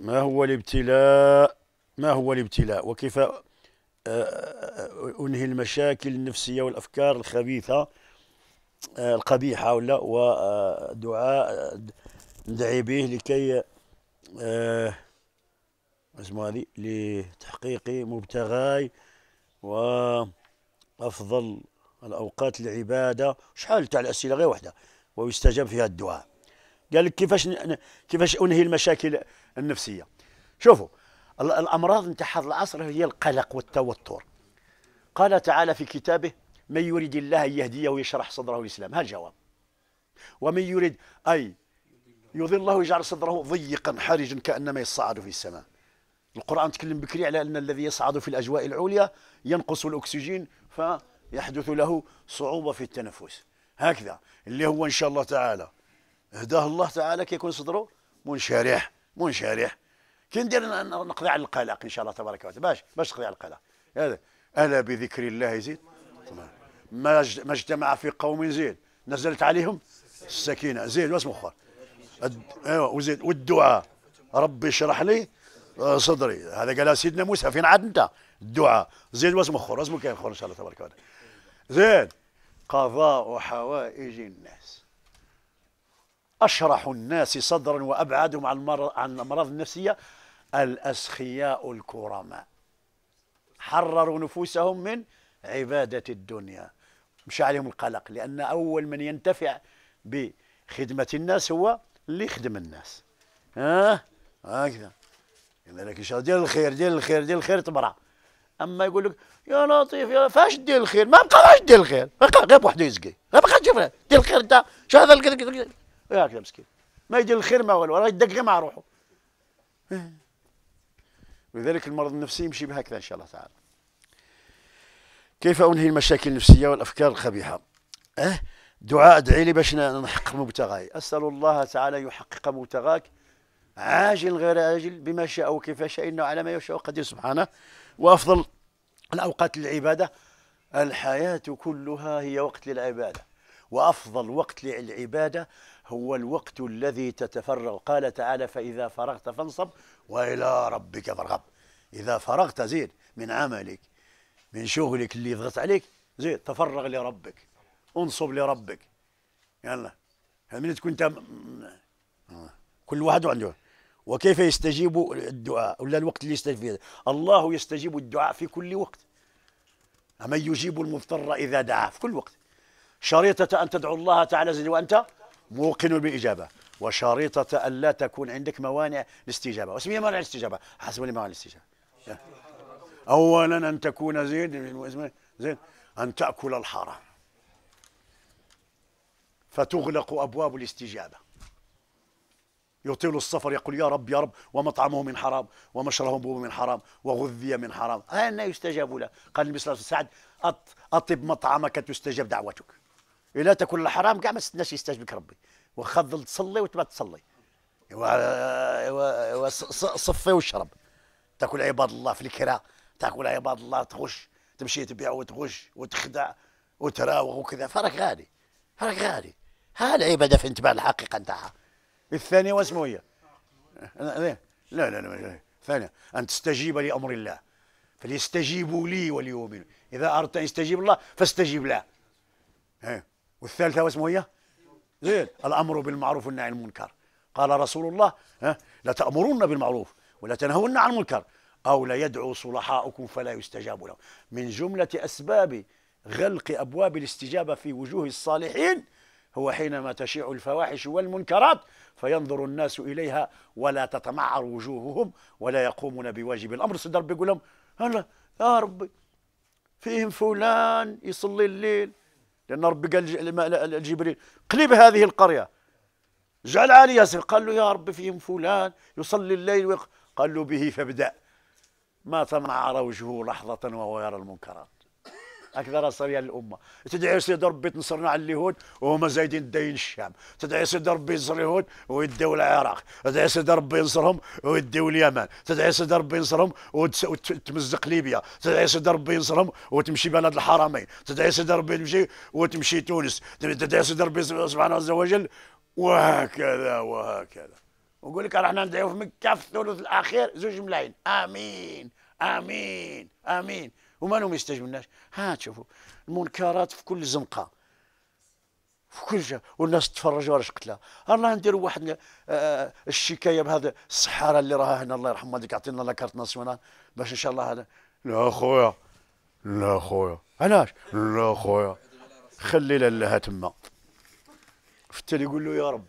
ما هو الابتلاء ما هو الابتلاء وكيف آه، آه، أنهي المشاكل النفسية والأفكار الخبيثة آه، القبيحة ولا ودعاء ندعي به لكي اسمه هذه لتحقيق مبتغاي وأفضل الأوقات العبادة شحال تاع الأسئلة غير وحدة ويستجاب فيها الدعاء قال لك كيفاش كيفاش انهي المشاكل النفسيه شوفوا الامراض نتاع هذا العصر هي القلق والتوتر قال تعالى في كتابه من يريد الله ان يهديه ويشرح صدره للاسلام هذا الجواب ومن يريد اي يضل الله يجعل صدره ضيقا حرجا كانما يصعد في السماء القران تكلم بكري على ان الذي يصعد في الاجواء العليا ينقص الاكسجين فيحدث له صعوبه في التنفس هكذا اللي هو ان شاء الله تعالى هداه الله تعالى كيكون صدره منشرح منشرح كي ندير نقضي على القلق ان شاء الله تبارك وتعالى باش باش تقضي على القلق هذا الا بذكر الله زيد ما ما اجتمع في قوم زيد نزلت عليهم السكينه زيد واسمه اخر ايوا وزيد والدعاء ربي اشرح لي آه، صدري هذا قالها سيدنا موسى فين عاد انت الدعاء زيد واسمه اخر واسم كاين اخر ان شاء الله تبارك وتعالى زيد قضاء حوائج الناس أشرح الناس صدرا وأبعدهم عن, عن الأمراض النفسية الأسخياء الكرماء حرروا نفوسهم من عبادة الدنيا مش عليهم القلق لأن أول من ينتفع بخدمة الناس هو اللي يخدم الناس ها هكذا يقول لك إن دير الخير دير الخير دير الخير تبرع أما يقول لك يا لطيف يا فاش دير الخير ما بقى فاش دير الخير غير بوحده يزقي ما بقاش دير الخير أنت شو هذا هكذا مسكين ما يدير الخير ما والو راه يدق غير مع روحه إيه. لذلك المرض النفسي يمشي بهكذا ان شاء الله تعالى كيف انهي المشاكل النفسيه والافكار القبيحه أه؟ دعاء ادعي لي باش نحقق مبتغاي اسال الله تعالى يحقق مبتغاك عاجل غير عاجل بما شاء وكيف شاء انه على ما يشاء قدير سبحانه وافضل الاوقات للعباده الحياه كلها هي وقت للعباده وافضل وقت للعباده هو الوقت الذي تتفرغ قال تعالى فإذا فرغت فانصب وإلى ربك فارغب إذا فرغت زيد من عملك من شغلك اللي يضغط عليك زيد تفرغ لربك انصب لربك يلا من تكون انت كل واحد عنده وكيف يستجيب الدعاء ولا الوقت اللي يستجيب فيه الله يستجيب الدعاء في كل وقت أما يجيب المضطر إذا دعاه في كل وقت شريطة أن تدعو الله تعالى زيد وأنت موقن بالإجابة وشريطة ان لا تكون عندك موانع الاستجابة واسمها موانع الاستجابة حسب موانع الاستجابة أولا أن تكون زيد زيد أن تأكل الحرام فتغلق أبواب الاستجابة يطيل السفر يقول يا رب يا رب ومطعمه من حرام ومشربه من حرام وغذي من حرام أنا يستجاب له قال النبي صلى الله عليه وسلم أطب مطعمك تستجاب دعوتك الا إيه، تكون الحرام كاع ما ستناش يستجبك ربي واخا تظل تصلي وتبات تصلي ايوا ايوا صفي واشرب تاكل عباد الله في الكرا تاكل عباد الله تغش تمشي تبيع وتغش وتخدع وتراوغ وكذا فراك غالي فراك غالي ها العباده فين تبان الحقيقه نتاعها الثانيه واسمو هي لا لا لا, الثانيه ثانية أن تستجيب لأمر الله فليستجيبوا لي وليؤمنوا إذا أردت أن يستجيب الله فاستجيب له والثالثة واسمه هي إيه؟ زين الأمر بالمعروف والنهي عن المنكر قال رسول الله ها لتأمرن بالمعروف ولا تنهون عن المنكر أو ليدعو صلحاؤكم فلا يستجاب لهم من جملة أسباب غلق أبواب الاستجابة في وجوه الصالحين هو حينما تشيع الفواحش والمنكرات فينظر الناس إليها ولا تتمعر وجوههم ولا يقومون بواجب الأمر صدر بيقول يقول لهم هلا يا ربي فيهم فلان يصلي الليل لأن ربي قال لجبريل قلب هذه القرية جعل عالية قال له يا رب فيهم فلان يصلي الليل قال له به فابدأ ما تمعر وجهه لحظة وهو يرى المنكرات هكذا راه للامه الامه تدعي سيدي ربي تنصرنا على اليهود وهما زايدين الدين الشام تدعي سيدي ربي ينصر اليهود ويديو العراق تدعي سيدي ربي ينصرهم ويديو اليمن تدعي سيدي ربي ينصرهم وتمزق ليبيا تدعي سيدي ربي ينصرهم وتمشي بلاد الحرمين تدعي سيدي ربي تمشي وتمشي تونس تدعي سيدي ربي سبحانه عز وجل وهكذا وهكذا ونقول لك احنا ندعيو في مكه في الثلث الاخير زوج ملايين امين امين امين وما لهم يستجملناش ها تشوفوا المنكرات في كل زنقه في كل جهه والناس تفرجوا على قتلها الله نديروا واحد آه، آه، الشكايه بهذا الصحارة اللي راها هنا الله يرحم والديك عطينا لا كارت ناسيونال باش ان شاء الله هذا لا خويا لا خويا علاش لا خويا خلي لها تما فتا يقول له يا رب